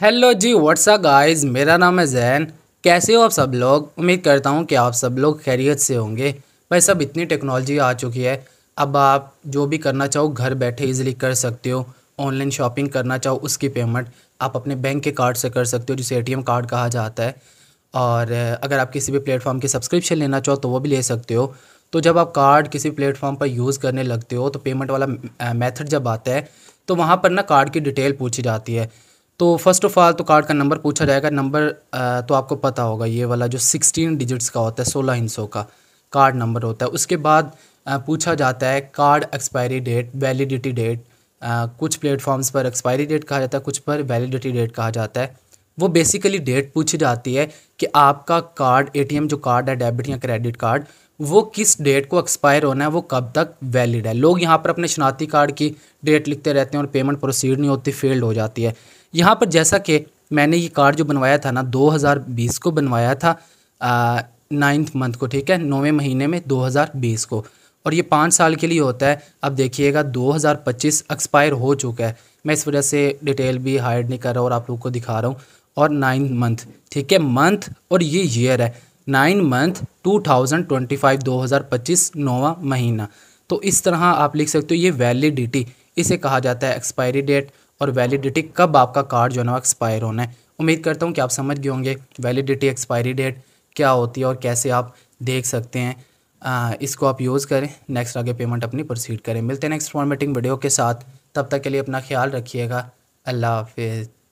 hello जी WhatsApp guys मेरा नाम है जैन कैसे हो आप सब लोग उम्मीद करता हूँ कि आप सब लोग खैरियत से होंगे भाई सब इतनी टेक्नोलॉजी आ चुकी है अब आप जो भी करना चाहो घर बैठे इजीली कर सकते हो ऑनलाइन शॉपिंग करना चाहो उसकी पेमेंट आप अपने बैंक के कार्ड से कर सकते हो जिसे एटीएम कार्ड कहा जाता है और अगर आप किसी भी प्लेटफॉर्म की सब्सक्रिप्शन लेना चाहो तो वो भी ले सकते हो तो जब आप कार्ड किसी प्लेटफॉर्म पर यूज़ करने लगते हो तो पेमेंट वाला मेथड जब आता है तो वहाँ पर ना कार्ड की डिटेल पूछी जाती है तो फर्स्ट ऑफ़ ऑल तो कार्ड का नंबर पूछा जाएगा नंबर तो आपको पता होगा ये वाला जो सिक्सटीन डिजिट्स का होता है सोलह हिंसों का कार्ड नंबर होता है उसके बाद पूछा जाता है card expiry date validity date कुछ प्लेटफॉर्म्स पर एक्सपायरी डेट कहा जाता है कुछ पर वैलिडिटी डेट कहा जाता है वो बेसिकली डेट पूछी जाती है कि आपका कार्ड ए जो कार्ड है डेबिट या क्रेडिट कार्ड वो किस डेट को एक्सपायर होना है वो कब तक वैलिड है लोग यहाँ पर अपने शनाख्ती कार्ड की डेट लिखते रहते हैं और पेमेंट प्रोसीड नहीं होती फेल्ड हो जाती है यहाँ पर जैसा कि मैंने ये कार्ड जो बनवाया था ना 2020 को बनवाया था नाइन्थ मंथ को ठीक है नौवें महीने में 2020 को और ये पाँच साल के लिए होता है अब देखिएगा 2025 एक्सपायर हो चुका है मैं इस वजह से डिटेल भी हाइड नहीं कर रहा और आप लोग को दिखा रहा हूँ और नाइन्थ मंथ ठीक है मंथ और ये ईयर है नाइन मंथ 2025 पच्चीस नौवा महीना तो इस तरह आप लिख सकते हो ये वैलिडिटी इसे कहा जाता है एक्सपायरी डेट और वैलिडिटी कब आपका कार्ड जो है ना एक्सपायर होना है उम्मीद करता हूँ कि आप समझ गए होंगे वैलिडिटी एक्सपायरी डेट क्या होती है और कैसे आप देख सकते हैं आ, इसको आप यूज़ करें नेक्स्ट आगे पेमेंट अपनी प्रोसीड करें मिलते हैं नेक्स्ट फॉर्मेटिंग वीडियो के साथ तब तक के लिए अपना ख्याल रखिएगा अल्लाह हाफिज़